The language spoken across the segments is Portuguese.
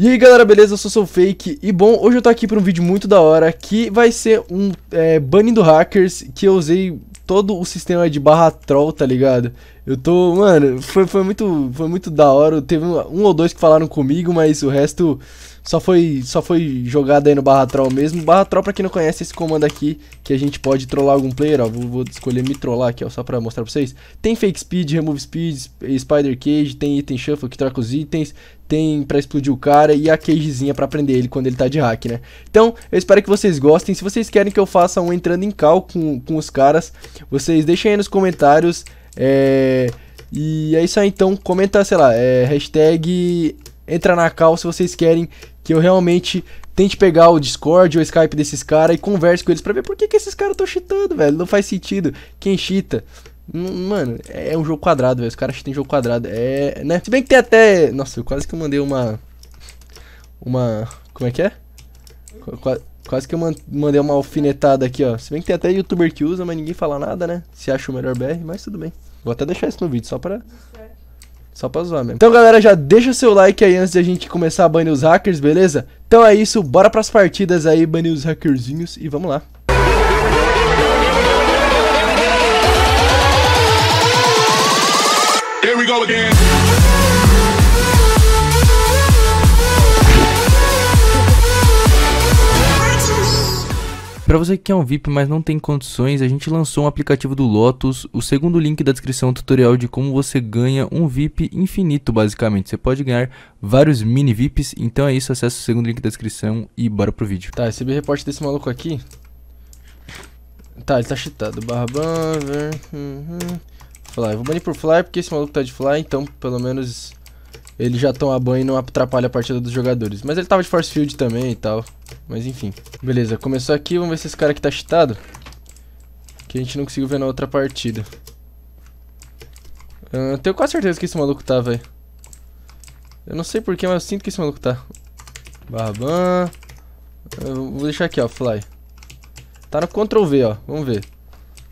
E aí galera, beleza? Eu sou o Soul Fake e bom, hoje eu tô aqui pra um vídeo muito da hora que vai ser um é, do hackers que eu usei todo o sistema de barra troll, tá ligado? Eu tô, mano, foi, foi, muito, foi muito da hora, teve um, um ou dois que falaram comigo, mas o resto só foi, só foi jogada aí no barra troll mesmo. Barra troll, pra quem não conhece, esse comando aqui, que a gente pode trollar algum player, ó. Vou, vou escolher me trollar aqui, ó, só pra mostrar pra vocês. Tem fake speed, remove speed, spider cage, tem item shuffle que troca os itens, tem para explodir o cara e a cagezinha para prender ele quando ele tá de hack, né? Então, eu espero que vocês gostem. Se vocês querem que eu faça um entrando em cal com, com os caras, vocês deixem aí nos comentários. É... E é isso aí, então. Comenta, sei lá, é, hashtag entra na cal se vocês querem que eu realmente tente pegar o Discord ou o Skype desses caras e converse com eles para ver por que, que esses caras estão cheatando, velho. Não faz sentido. Quem cheata hum, Mano, é um jogo quadrado, velho. Os caras em jogo quadrado. É, né? Se bem que tem até. Nossa, eu quase que eu mandei uma. Uma. Como é que é? Qu quase que eu mandei uma alfinetada aqui, ó. Se bem que tem até youtuber que usa, mas ninguém fala nada, né? Se acha o melhor BR, mas tudo bem. Vou até deixar isso no vídeo, só pra. Só pra zoar mesmo. Então, galera, já deixa seu like aí antes de a gente começar a banir os hackers, beleza? Então é isso, bora pras partidas aí, banir os hackerzinhos e vamos lá. Here we go again. Para você que é um VIP, mas não tem condições, a gente lançou um aplicativo do Lotus. O segundo link da descrição é um tutorial de como você ganha um VIP infinito, basicamente. Você pode ganhar vários mini VIPs. Então é isso, acessa o segundo link da descrição e bora pro vídeo. Tá, recebi reporte desse maluco aqui. Tá, ele tá cheatado. Barra Uhum. Fly. Vou banir pro Fly porque esse maluco tá de Fly, então pelo menos ele já toma banho e não atrapalha a partida dos jogadores. Mas ele tava de force field também e tal. Mas enfim. Beleza, começou aqui. Vamos ver se esse cara aqui tá cheatado. Que a gente não conseguiu ver na outra partida. Uh, tenho quase certeza que esse maluco tá, velho. Eu não sei porquê, mas eu sinto que esse maluco tá. Barban. vou deixar aqui, ó, fly. Tá no Ctrl V, ó. Vamos ver.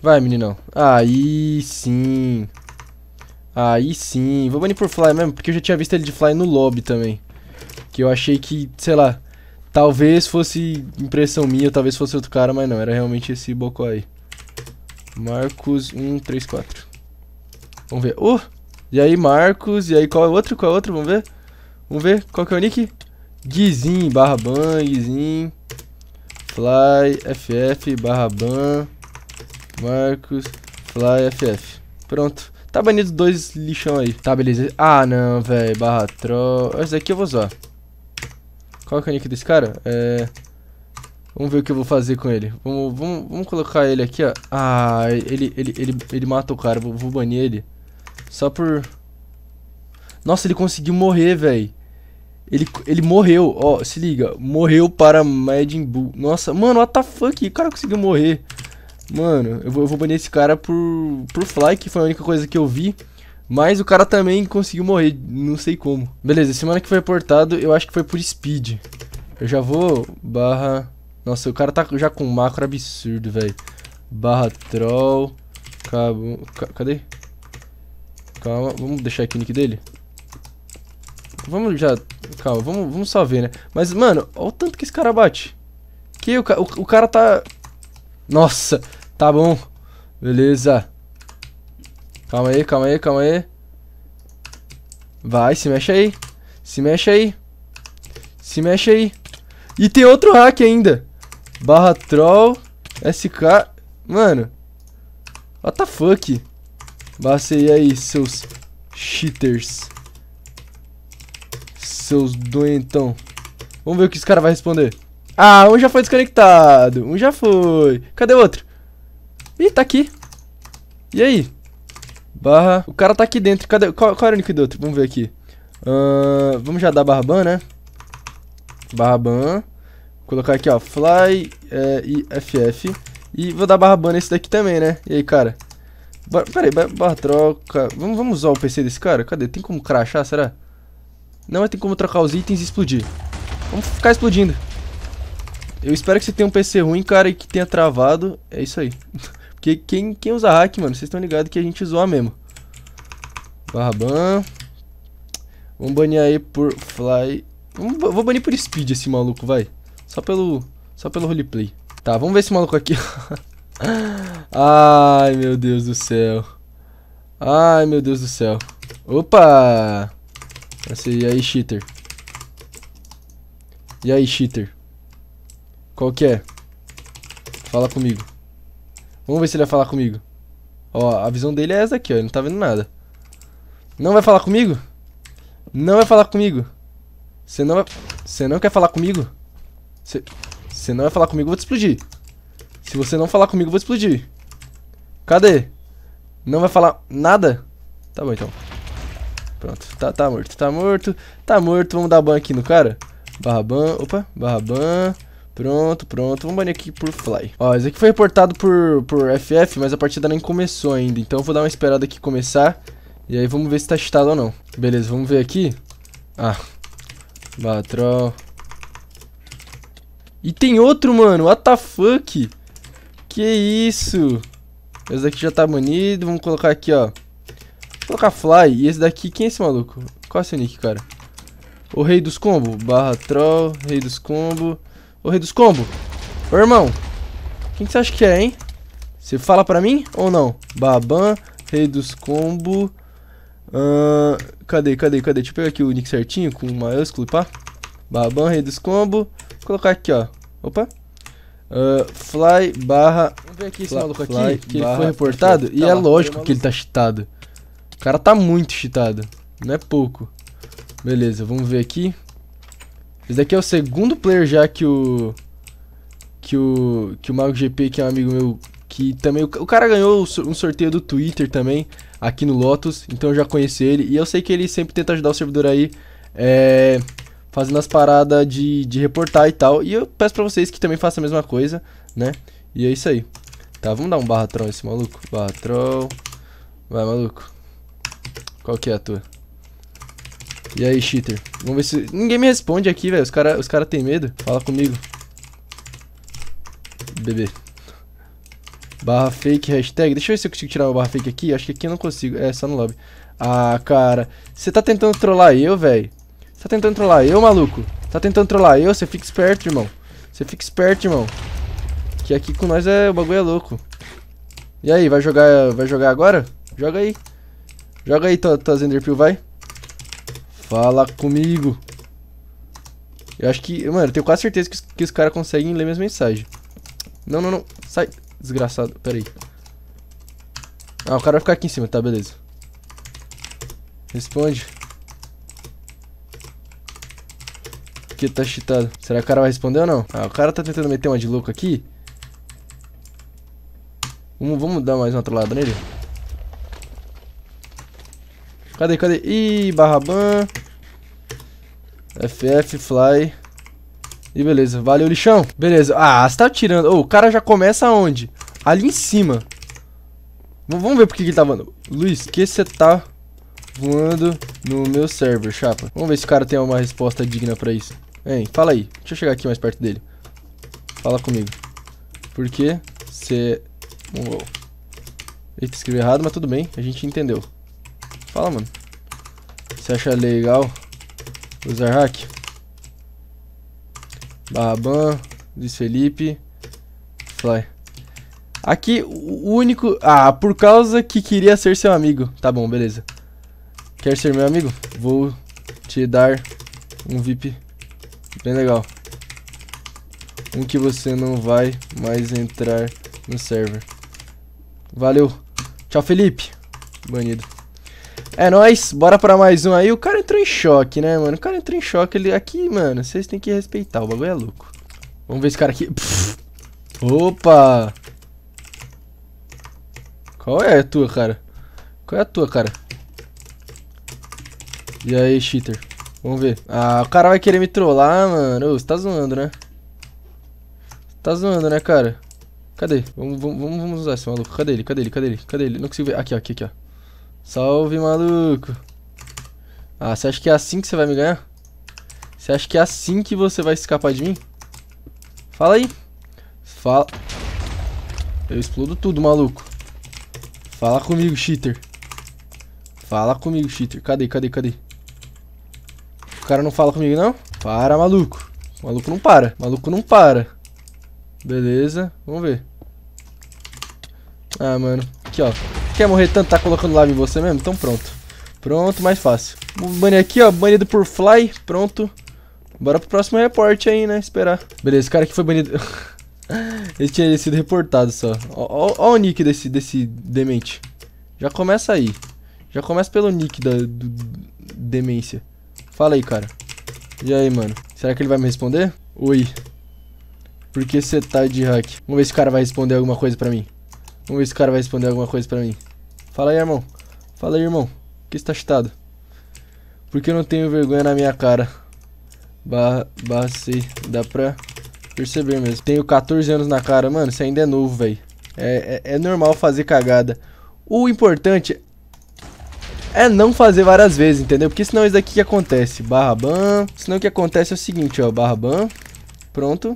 Vai, meninão. Aí sim. Aí sim, vou banir por Fly mesmo, porque eu já tinha visto ele de Fly no lobby também. Que eu achei que, sei lá, talvez fosse impressão minha, talvez fosse outro cara, mas não, era realmente esse Bocó aí. Marcos134. Vamos ver. Oh! E aí, Marcos, e aí qual é outro? Qual é outro? Vamos ver. Vamos ver, qual que é o nick? Guizinho, barra ban, Guizinho. Fly, FF, barra ban. Marcos, Fly, FF. Pronto. Tá banido dois lixão aí. Tá, beleza. Ah, não, velho. Barra troll. Esse daqui eu vou usar. Qual é o nick desse cara? É... Vamos ver o que eu vou fazer com ele. Vamos, vamos, vamos colocar ele aqui, ó. Ah, ele, ele, ele, ele mata o cara. Vou, vou banir ele. Só por... Nossa, ele conseguiu morrer, velho. Ele, ele morreu, ó, se liga. Morreu para Majin Buu. Nossa, mano, what the fuck? O cara conseguiu morrer. Mano, eu vou, eu vou banir esse cara por, por Fly, que foi a única coisa que eu vi. Mas o cara também conseguiu morrer, não sei como. Beleza, semana que foi reportado, eu acho que foi por Speed. Eu já vou... Barra... Nossa, o cara tá já com macro absurdo, velho. Barra troll... Cabo... Cadê? Calma, vamos deixar aqui o nick dele. Vamos já... Calma, vamos, vamos só ver, né? Mas, mano, olha o tanto que esse cara bate. Que o, o, o cara tá... Nossa... Tá bom. Beleza. Calma aí, calma aí, calma aí. Vai, se mexe aí. Se mexe aí. Se mexe aí. E tem outro hack ainda. Barra troll SK. Mano. What the fuck? Bacei aí, seus cheaters. Seus doentão. Vamos ver o que esse cara vai responder. Ah, um já foi desconectado. Um já foi. Cadê o outro? Ih, tá aqui. E aí? Barra. O cara tá aqui dentro. Cadê? Qual, qual era o nick do outro? Vamos ver aqui. Uh, vamos já dar barra ban, né? Barra ban. Colocar aqui, ó. Fly é, e FF. E vou dar barra ban nesse daqui também, né? E aí, cara? Bar peraí, bar barra troca. Vamos, vamos usar o PC desse cara? Cadê? Tem como crachar, será? Não, tem como trocar os itens e explodir. Vamos ficar explodindo. Eu espero que você tenha um PC ruim, cara, e que tenha travado. É isso aí. Porque quem, quem usa hack, mano, vocês estão ligados que a gente zoa mesmo. Barra ban. Vamos banir aí por fly. Vamos, vou banir por speed esse maluco, vai. Só pelo, só pelo roleplay. Tá, vamos ver esse maluco aqui. Ai, meu Deus do céu. Ai, meu Deus do céu. Opa! Esse, e aí, cheater? E aí, cheater? Qual que é? Fala comigo. Vamos ver se ele vai falar comigo. Ó, a visão dele é essa aqui, ó. Ele não tá vendo nada. Não vai falar comigo? Não vai falar comigo. Você não vai... Você não quer falar comigo? Você... Você não vai falar comigo, eu vou te explodir. Se você não falar comigo, eu vou te explodir. Cadê? Não vai falar nada? Tá bom, então. Pronto. Tá, tá morto, tá morto. Tá morto. Vamos dar ban aqui no cara. Barra ban. Opa. Barra ban. Pronto, pronto. Vamos banir aqui por Fly. Ó, isso aqui foi reportado por, por FF, mas a partida nem começou ainda. Então eu vou dar uma esperada aqui começar. E aí vamos ver se tá cheatado ou não. Beleza, vamos ver aqui. Ah. Batrol. E tem outro, mano. What the fuck? Que isso? Esse daqui já tá banido. Vamos colocar aqui, ó. Vou colocar Fly. E esse daqui, quem é esse maluco? Qual é seu nick, cara? O rei dos combos. Barra troll, rei dos combos. Ô, rei dos combo, Ô, irmão. Quem que você acha que é, hein? Você fala pra mim ou não? Baban, rei dos combo. Uh, cadê, cadê, cadê? Deixa eu pegar aqui o nick certinho com maiúsculo pá. Baban, rei dos combo. Vou colocar aqui, ó. Opa. Uh, fly barra. Vamos ver aqui esse maluco aqui. que ele foi reportado. Tá e é lá, é lógico que ele tá cheatado. O cara tá muito cheatado. Não é pouco. Beleza, vamos ver aqui. Esse daqui é o segundo player já que o... Que o... Que o MagoGP, que é um amigo meu, que também... O cara ganhou um sorteio do Twitter também, aqui no Lotus, então eu já conheci ele. E eu sei que ele sempre tenta ajudar o servidor aí, é, Fazendo as paradas de, de reportar e tal. E eu peço pra vocês que também façam a mesma coisa, né? E é isso aí. Tá, vamos dar um barra troll esse maluco. Barra troll. Vai, maluco. Qual que é a tua? E aí, cheater? Vamos ver se... Ninguém me responde aqui, velho. Os caras os cara tem medo. Fala comigo. Bebê. Barra fake, hashtag. Deixa eu ver se eu consigo tirar o barra fake aqui. Acho que aqui eu não consigo. É, só no lobby. Ah, cara. Você tá tentando trollar eu, velho? Você tá tentando trollar eu, maluco? Tá tentando trollar eu? Você fica esperto, irmão. Você fica esperto, irmão. Que aqui com nós é... o bagulho é louco. E aí, vai jogar, vai jogar agora? Joga aí. Joga aí, tuas Enderpeel, vai. Fala comigo. Eu acho que... Mano, eu tenho quase certeza que os, que os caras conseguem ler minhas mensagens. Não, não, não. Sai, desgraçado. Pera aí. Ah, o cara vai ficar aqui em cima. Tá, beleza. Responde. Que tá cheatado. Será que o cara vai responder ou não? Ah, o cara tá tentando meter uma de louco aqui. Vamos, vamos dar mais uma trollada nele. Cadê, cadê? Ih, barra ban. FF, fly. E beleza, valeu lixão. Beleza, ah, você tá tirando. Oh, o cara já começa aonde Ali em cima. V vamos ver por que ele tá voando. Luiz, que você tá voando no meu server, chapa? Vamos ver se o cara tem uma resposta digna pra isso. Hein, fala aí. Deixa eu chegar aqui mais perto dele. Fala comigo. Por que você... Mongol. Eita, escrevi errado, mas tudo bem. A gente entendeu. Fala, mano. Você acha legal Usar hack. ban, Luiz Felipe, Fly. Aqui, o único... Ah, por causa que queria ser seu amigo. Tá bom, beleza. Quer ser meu amigo? Vou te dar um VIP bem legal. Um que você não vai mais entrar no server. Valeu. Tchau, Felipe. Banido. É nóis, bora pra mais um aí. O cara entrou em choque, né, mano? O cara entrou em choque. Ele... Aqui, mano, vocês têm que respeitar. O bagulho é louco. Vamos ver esse cara aqui. Pff. Opa! Qual é a tua, cara? Qual é a tua, cara? E aí, cheater? Vamos ver. Ah, o cara vai querer me trollar, mano. Ô, você tá zoando, né? Você tá zoando, né, cara? Cadê? Vamos, vamos, vamos usar esse maluco. Cadê ele? Cadê ele? Cadê ele? Cadê ele? Não consigo ver. Aqui, aqui, aqui, ó. Salve, maluco. Ah, você acha que é assim que você vai me ganhar? Você acha que é assim que você vai escapar de mim? Fala aí. Fala. Eu explodo tudo, maluco. Fala comigo, cheater. Fala comigo, cheater. Cadê, cadê, cadê? O cara não fala comigo, não? Para, maluco. O maluco não para. O maluco não para. Beleza. Vamos ver. Ah, mano. Aqui, ó quer morrer tanto, tá colocando lava em você mesmo? Então pronto. Pronto, mais fácil. Bane aqui, ó, banido por Fly, pronto. Bora pro próximo reporte aí, né, esperar. Beleza, esse cara aqui foi banido... Ele tinha sido reportado só. Ó, ó, ó, o nick desse, desse demente. Já começa aí. Já começa pelo nick da do, demência. Fala aí, cara. E aí, mano? Será que ele vai me responder? Oi. Por que você tá de hack? Vamos ver se o cara vai responder alguma coisa pra mim. Vamos ver se o cara vai responder alguma coisa pra mim. Fala aí, irmão. Fala aí, irmão. que está chitado? Por que eu não tenho vergonha na minha cara? Barra, barra sei. Dá pra perceber mesmo. Tenho 14 anos na cara. Mano, você ainda é novo, velho. É, é, é normal fazer cagada. O importante é não fazer várias vezes, entendeu? Porque senão isso daqui que acontece. Barra ban. Senão o que acontece é o seguinte, ó. Barra ban. Pronto.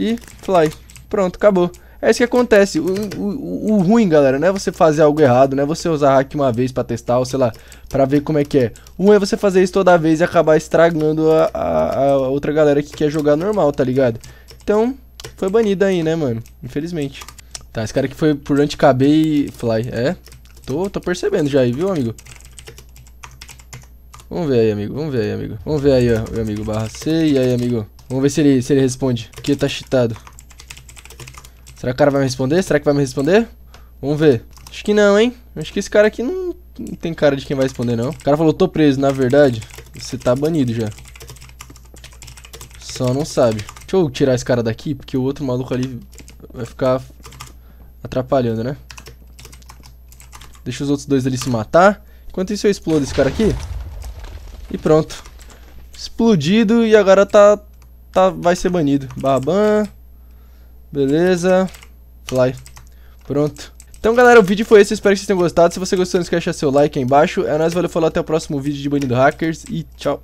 E fly. Pronto, acabou. É isso que acontece. O, o, o, ruim, galera, não é você fazer algo errado, não é você usar hack uma vez pra testar, ou sei lá, pra ver como é que é. Um é você fazer isso toda vez e acabar estragando a, a, a outra galera que quer jogar normal, tá ligado? Então, foi banido aí, né, mano? Infelizmente. Tá, esse cara aqui foi por anti-KB e fly. É, tô, tô percebendo já aí, viu, amigo? Vamos ver aí, amigo. Vamos ver aí, amigo. Vamos ver aí, ó, amigo. Barra C. E aí, amigo? Vamos ver se ele, se ele responde. Porque tá cheatado. Será que o cara vai me responder? Será que vai me responder? Vamos ver. Acho que não, hein? Acho que esse cara aqui não, não tem cara de quem vai responder, não. O cara falou, tô preso. Na verdade, você tá banido já. Só não sabe. Deixa eu tirar esse cara daqui, porque o outro maluco ali vai ficar atrapalhando, né? Deixa os outros dois ali se matar. Enquanto isso, eu explodo esse cara aqui. E pronto. Explodido e agora tá... tá vai ser banido. Baban... Beleza. Fly. Pronto. Então, galera, o vídeo foi esse. Espero que vocês tenham gostado. Se você gostou, não esquece de deixar seu like aí embaixo. É nóis, valeu, falou. Até o próximo vídeo de Banido Hackers e tchau.